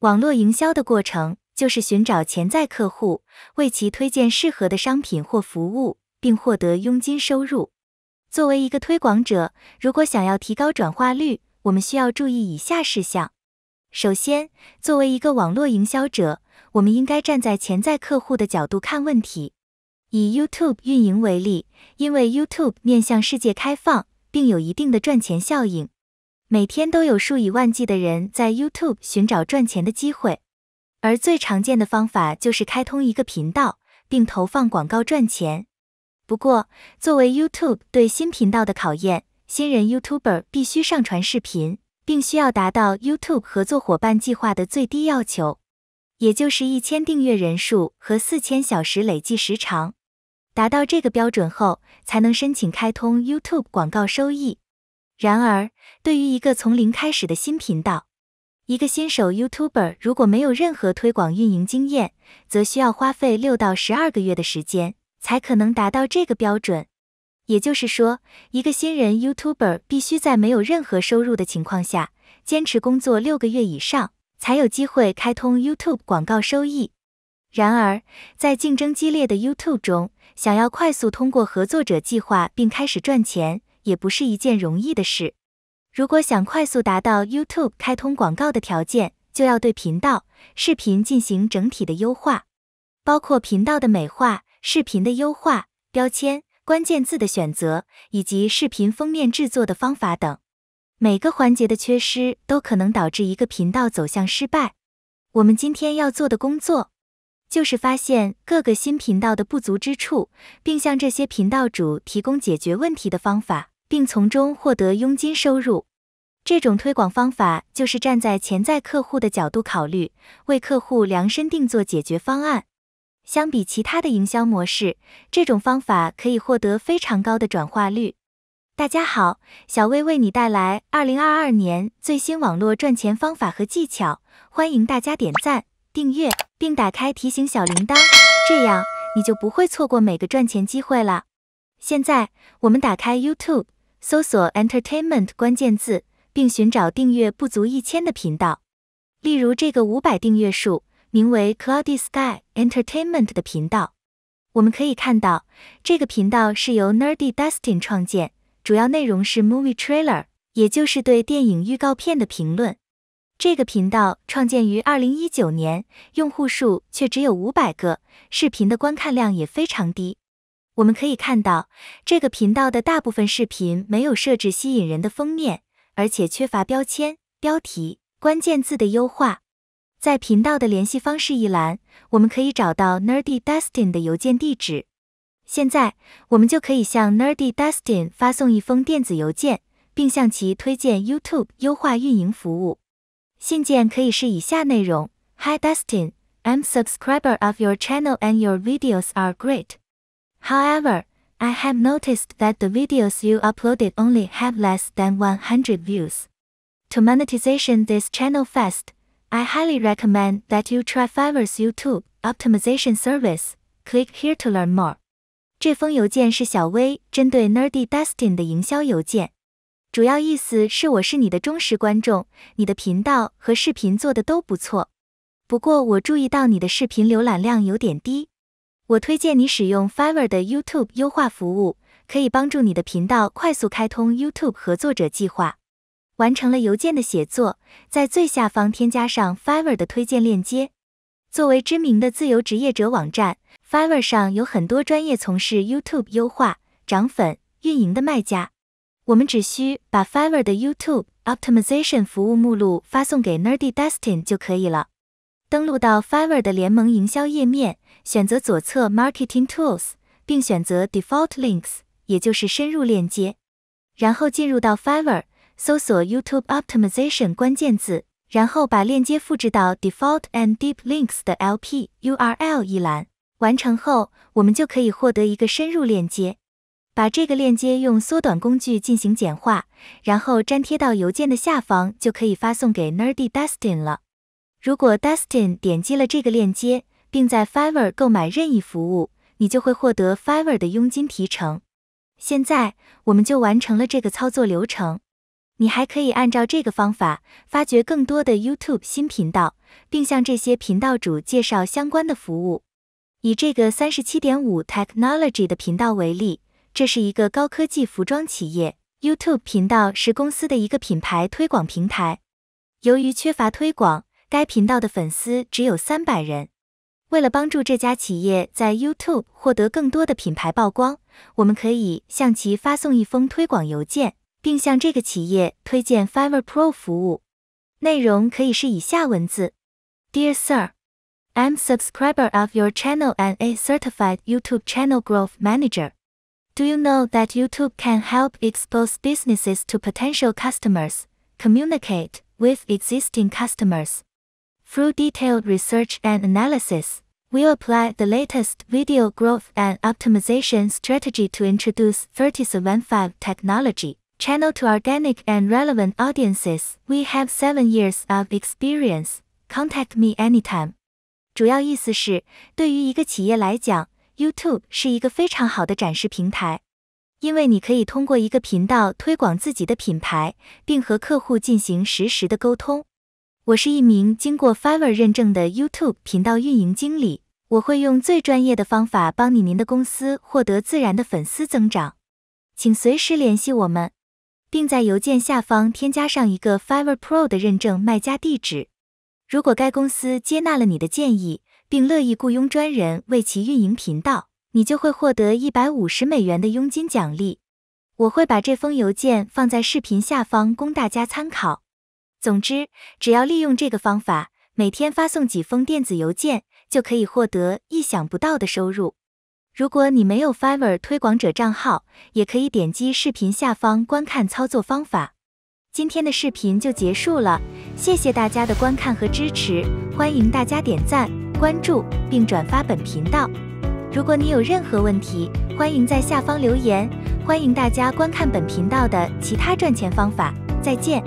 网络营销的过程就是寻找潜在客户，为其推荐适合的商品或服务，并获得佣金收入。作为一个推广者，如果想要提高转化率，我们需要注意以下事项。首先，作为一个网络营销者，我们应该站在潜在客户的角度看问题。以 YouTube 运营为例，因为 YouTube 面向世界开放，并有一定的赚钱效应。每天都有数以万计的人在 YouTube 寻找赚钱的机会，而最常见的方法就是开通一个频道并投放广告赚钱。不过，作为 YouTube 对新频道的考验，新人 YouTuber 必须上传视频，并需要达到 YouTube 合作伙伴计划的最低要求，也就是一千订阅人数和四千小时累计时长。达到这个标准后，才能申请开通 YouTube 广告收益。然而，对于一个从零开始的新频道，一个新手 YouTuber 如果没有任何推广运营经验，则需要花费六到十二个月的时间，才可能达到这个标准。也就是说，一个新人 YouTuber 必须在没有任何收入的情况下，坚持工作六个月以上，才有机会开通 YouTube 广告收益。然而，在竞争激烈的 YouTube 中，想要快速通过合作者计划并开始赚钱。也不是一件容易的事。如果想快速达到 YouTube 开通广告的条件，就要对频道视频进行整体的优化，包括频道的美化、视频的优化、标签、关键字的选择以及视频封面制作的方法等。每个环节的缺失都可能导致一个频道走向失败。我们今天要做的工作，就是发现各个新频道的不足之处，并向这些频道主提供解决问题的方法。并从中获得佣金收入。这种推广方法就是站在潜在客户的角度考虑，为客户量身定做解决方案。相比其他的营销模式，这种方法可以获得非常高的转化率。大家好，小薇为你带来二零二二年最新网络赚钱方法和技巧，欢迎大家点赞、订阅并打开提醒小铃铛，这样你就不会错过每个赚钱机会了。现在我们打开 YouTube。搜索 entertainment 关键字，并寻找订阅不足一千的频道。例如，这个五百订阅数、名为 Cloudy Sky Entertainment 的频道，我们可以看到，这个频道是由 Nerdy Dustin 创建，主要内容是 movie trailer，也就是对电影预告片的评论。这个频道创建于二零一九年，用户数却只有五百个，视频的观看量也非常低。我们可以看到，这个频道的大部分视频没有设置吸引人的封面，而且缺乏标签、标题、关键字的优化。在频道的联系方式一栏，我们可以找到 Nerdy Dustin 的邮件地址。现在，我们就可以向 Nerdy Dustin 发送一封电子邮件，并向其推荐 YouTube 优化运营服务。信件可以是以下内容：Hi Dustin，I'm subscriber of your channel and your videos are great. However, I have noticed that the videos you uploaded only have less than 100 views. To monetization this channel fast, I highly recommend that you try Fiverr's YouTube optimization service. Click here to learn more. 这封邮件是小薇针对 Nerdy Dustin 的营销邮件，主要意思是我是你的忠实观众，你的频道和视频做的都不错。不过我注意到你的视频浏览量有点低，我推荐你使用 Fiverr 的 YouTube 优化服务，可以帮助你的频道快速开通 YouTube 合作者计划。完成了邮件的写作，在最下方添加上 Fiverr 的推荐链接。作为知名的自由职业者网站，Fiverr 上有很多专业从事 YouTube 优化、涨粉、运营的卖家。我们只需把 Fiverr 的 YouTube Optimization 服务目录发送给 Nerdy Dustin 就可以了。登录到 Fiverr 的联盟营销页面，选择左侧 Marketing Tools，并选择 Default Links，也就是深入链接。然后进入到 Fiverr，搜索 YouTube Optimization 关键字，然后把链接复制到 Default and Deep Links 的 LP URL 一栏。完成后，我们就可以获得一个深入链接。把这个链接用缩短工具进行简化，然后粘贴到邮件的下方，就可以发送给 Nerdy Dustin 了。如果 Dustin 点击了这个链接，并在 Fiverr 购买任意服务，你就会获得 Fiverr 的佣金提成。现在，我们就完成了这个操作流程。你还可以按照这个方法发掘更多的 YouTube 新频道，并向这些频道主介绍相关的服务。以这个三十七点五 Technology 的频道为例，这是一个高科技服装企业，YouTube 频道是公司的一个品牌推广平台。由于缺乏推广，该频道的粉丝只有三百人。为了帮助这家企业在 YouTube 获得更多的品牌曝光，我们可以向其发送一封推广邮件，并向这个企业推荐 Fiverr Pro 服务内容可以是以下文字 dear Sir, i Sir。I'm subscriber of your channel and a certified YouTube channel growth manager. Do you know that YouTube can help expose businesses to potential customers, communicate with existing customers, through detailed research and analysis, we apply the latest video growth and optimization strategy to introduce 375 technology channel to organic and relevant audiences. We have seven years of experience. Contact me anytime. 主要意思是，对于一个企业来讲，YouTube 是一个非常好的展示平台，因为你可以通过一个频道推广自己的品牌，并和客户进行实时的沟通。我是一名经过 Fiverr 认证的 YouTube 频道运营经理，我会用最专业的方法帮你您的公司获得自然的粉丝增长，请随时联系我们，并在邮件下方添加上一个 Fiverr Pro 的认证卖家地址。如果该公司接纳了你的建议，并乐意雇佣专人为其运营频道，你就会获得一百五十美元的佣金奖励。我会把这封邮件放在视频下方供大家参考。总之，只要利用这个方法，每天发送几封电子邮件，就可以获得意想不到的收入。如果你没有 Fiverr 推广者账号，也可以点击视频下方观看操作方法。今天的视频就结束了，谢谢大家的观看和支持，欢迎大家点赞、关注并转发本频道。如果你有任何问题，欢迎在下方留言。欢迎大家观看本频道的其他赚钱方法。再见。